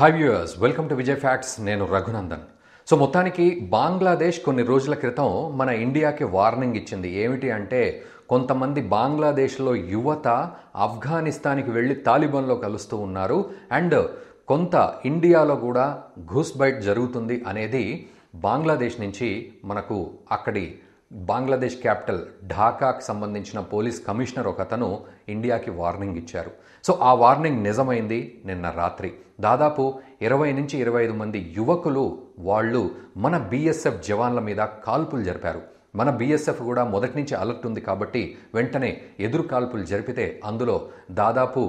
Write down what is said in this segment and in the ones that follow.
high viewers welcome to Vijay facts నేను Raghunandan so మొత్తానికి బంగ్లాదేశ్ కొన్ని రోజుల క్రితం మన ఇండియాకి వార్నింగ్ ఇచ్చింది ఏమిటి అంటే కొంతమంది బంగ్లాదేశ్లో యువత ఆఫ్ఘనిస్తాన్కి వెళ్ళి తాలిబాన్లో కలుస్తూ ఉన్నారు అండ్ కొంత ఇండియాలో కూడా ఘూస్ బైట్ జరుగుతుంది అనేది బంగ్లాదేశ్ నుంచి మనకు అక్కడి బంగ్లాదేశ్ క్యాపిటల్ ఢాకాకు సంబంధించిన పోలీస్ కమిషనర్ ఒక అతను ఇండియాకి వార్నింగ్ ఇచ్చారు సో ఆ వార్నింగ్ నిజమైంది నిన్న రాత్రి దాదాపు ఇరవై నుంచి ఇరవై ఐదు మంది యువకులు వాళ్ళు మన బీఎస్ఎఫ్ జవాన్ల మీద కాల్పులు జరిపారు మన బీఎస్ఎఫ్ కూడా మొదటి నుంచి అలర్ట్ ఉంది కాబట్టి వెంటనే ఎదురు కాల్పులు జరిపితే అందులో దాదాపు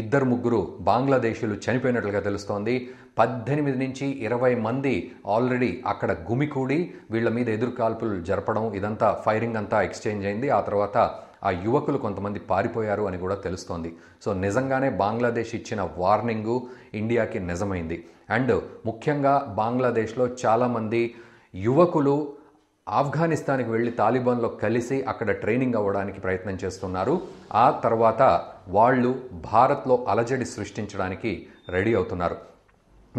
ఇద్దరు ముగ్గురు బంగ్లాదేశీలు చనిపోయినట్లుగా తెలుస్తోంది పద్దెనిమిది నుంచి ఇరవై మంది ఆల్రెడీ అక్కడ గుమికూడి వీళ్ళ మీద ఎదురుకాల్పులు జరపడం ఇదంతా ఫైరింగ్ అంతా ఎక్స్చేంజ్ అయింది ఆ తర్వాత ఆ యువకులు కొంతమంది పారిపోయారు అని కూడా తెలుస్తోంది సో నిజంగానే బంగ్లాదేశ్ ఇచ్చిన వార్నింగు ఇండియాకి నిజమైంది అండ్ ముఖ్యంగా బంగ్లాదేశ్లో చాలామంది యువకులు ఆఫ్ఘనిస్తాన్కి వెళ్ళి తాలిబాన్లో కలిసి అక్కడ ట్రైనింగ్ అవ్వడానికి ప్రయత్నం చేస్తున్నారు ఆ తర్వాత వాళ్ళు భారత్లో అలజడి సృష్టించడానికి రెడీ అవుతున్నారు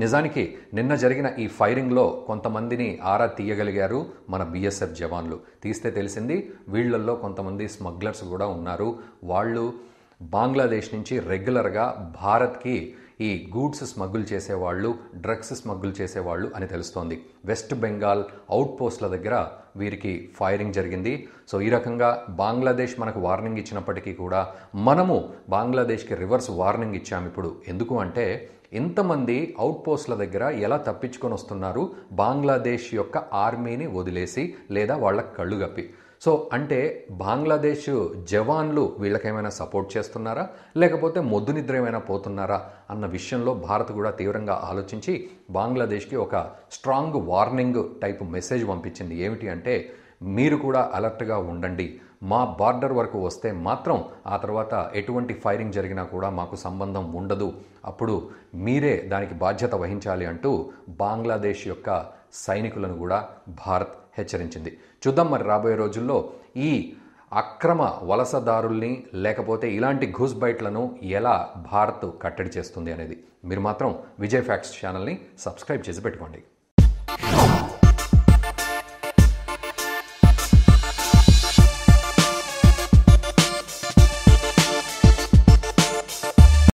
నిజానికి నిన్న జరిగిన ఈ ఫైరింగ్లో కొంతమందిని ఆరా తీయగలిగారు మన బీఎస్ఎఫ్ జవాన్లు తీస్తే తెలిసింది వీళ్లల్లో కొంతమంది స్మగ్లర్స్ కూడా ఉన్నారు వాళ్ళు బంగ్లాదేశ్ నుంచి రెగ్యులర్గా భారత్కి ఈ గూడ్స్ స్మగ్గుల్ చేసేవాళ్ళు డ్రగ్స్ స్మగ్గుల్ చేసేవాళ్ళు అని తెలుస్తోంది వెస్ట్ బెంగాల్ అవుట్ పోస్ట్ల దగ్గర వీరికి ఫైరింగ్ జరిగింది సో ఈ రకంగా బంగ్లాదేశ్ మనకు వార్నింగ్ ఇచ్చినప్పటికీ కూడా మనము బంగ్లాదేశ్కి రివర్స్ వార్నింగ్ ఇచ్చాము ఇప్పుడు ఎందుకు అంటే ఇంతమంది అవుట్పోస్ట్ల దగ్గర ఎలా తప్పించుకొని వస్తున్నారు బంగ్లాదేశ్ యొక్క ఆర్మీని వదిలేసి లేదా వాళ్ళ కళ్ళు కప్పి సో అంటే బంగ్లాదేశ్ జవాన్లు వీళ్ళకేమైనా సపోర్ట్ చేస్తున్నారా లేకపోతే మొద్దు నిద్ర ఏమైనా పోతున్నారా అన్న విషయంలో భారత్ కూడా తీవ్రంగా ఆలోచించి బంగ్లాదేశ్కి ఒక స్ట్రాంగ్ వార్నింగ్ టైప్ మెసేజ్ పంపించింది ఏమిటి అంటే మీరు కూడా అలర్ట్గా ఉండండి మా బార్డర్ వరకు వస్తే మాత్రం ఆ తర్వాత ఎటువంటి ఫైరింగ్ జరిగినా కూడా మాకు సంబంధం ఉండదు అప్పుడు మీరే దానికి బాధ్యత వహించాలి అంటూ బంగ్లాదేశ్ యొక్క సైనికులను కూడా భారత్ హెచ్చరించింది చూద్దాం మరి రాబోయే రోజుల్లో ఈ అక్రమ వలసదారుల్ని లేకపోతే ఇలాంటి ఘూస్ బైట్లను ఎలా భారత్ కట్టడి చేస్తుంది అనేది మీరు మాత్రం విజయ్ ఫ్యాక్ట్స్ ఛానల్ని సబ్స్క్రైబ్ చేసి పెట్టుకోండి